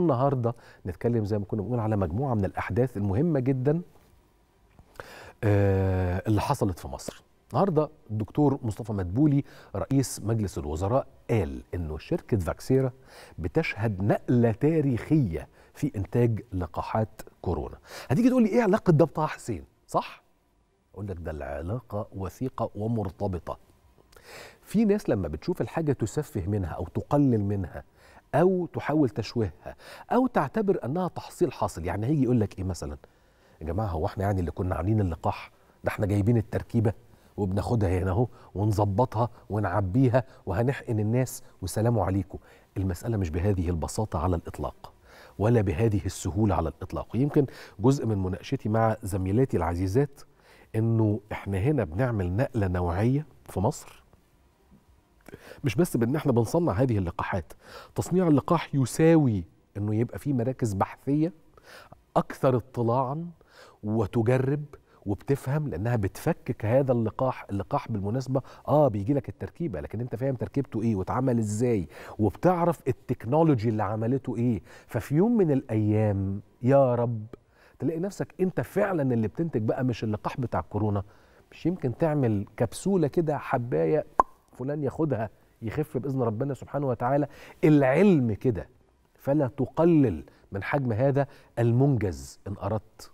النهارده نتكلم زي ما كنا بنقول على مجموعه من الاحداث المهمه جدا آه، اللي حصلت في مصر. النهارده الدكتور مصطفى مدبولي رئيس مجلس الوزراء قال انه شركه فاكسيرا بتشهد نقله تاريخيه في انتاج لقاحات كورونا. هتيجي تقول لي ايه علاقه ده بطه حسين؟ صح؟ اقول لك ده العلاقه وثيقه ومرتبطه. في ناس لما بتشوف الحاجه تسفه منها او تقلل منها او تحاول تشويهها او تعتبر انها تحصيل حاصل يعني هيجي يقول لك ايه مثلا يا جماعه هو احنا يعني اللي كنا عاملين اللقاح ده احنا جايبين التركيبه وبناخدها هنا اهو ونظبطها ونعبيها وهنحقن الناس وسلام عليكم المساله مش بهذه البساطه على الاطلاق ولا بهذه السهوله على الاطلاق يمكن جزء من مناقشتي مع زميلاتي العزيزات انه احنا هنا بنعمل نقله نوعيه في مصر مش بس بان احنا بنصنع هذه اللقاحات تصنيع اللقاح يساوي انه يبقى في مراكز بحثيه اكثر اطلاعا وتجرب وبتفهم لانها بتفكك هذا اللقاح اللقاح بالمناسبه اه بيجي لك التركيبه لكن انت فاهم تركيبته ايه واتعمل ازاي وبتعرف التكنولوجي اللي عملته ايه ففي يوم من الايام يا رب تلاقي نفسك انت فعلا اللي بتنتج بقى مش اللقاح بتاع الكورونا مش يمكن تعمل كبسوله كده حبايه فلان ياخدها يخف باذن ربنا سبحانه وتعالى العلم كده فلا تقلل من حجم هذا المنجز ان اردت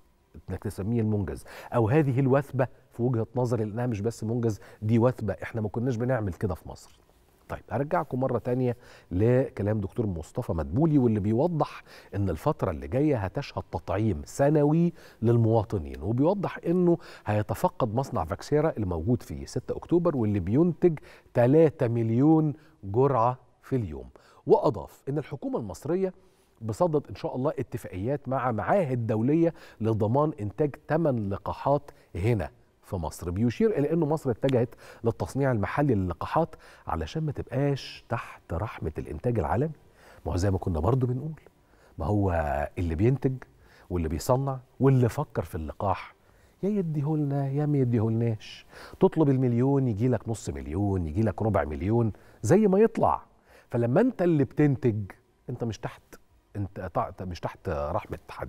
انك تسميه المنجز او هذه الوثبه في وجهه نظري لانها مش بس منجز دي وثبه احنا ما كناش بنعمل كده في مصر طيب هرجعكم مرة تانية لكلام دكتور مصطفى مدبولي واللي بيوضح ان الفترة اللي جاية هتشهد تطعيم سنوي للمواطنين وبيوضح انه هيتفقد مصنع فاكسيرا الموجود في 6 اكتوبر واللي بينتج 3 مليون جرعة في اليوم واضاف ان الحكومة المصرية بصدد ان شاء الله اتفاقيات مع معاهد دولية لضمان انتاج 8 لقاحات هنا في مصر بيشير الى انه مصر اتجهت للتصنيع المحلي للقاحات علشان ما تبقاش تحت رحمه الانتاج العالمي ما هو زي ما كنا برضو بنقول ما هو اللي بينتج واللي بيصنع واللي فكر في اللقاح يا يديهولنا يا ما يديهولناش تطلب المليون يجي لك نص مليون يجي لك ربع مليون زي ما يطلع فلما انت اللي بتنتج انت مش تحت انت مش تحت رحمه حد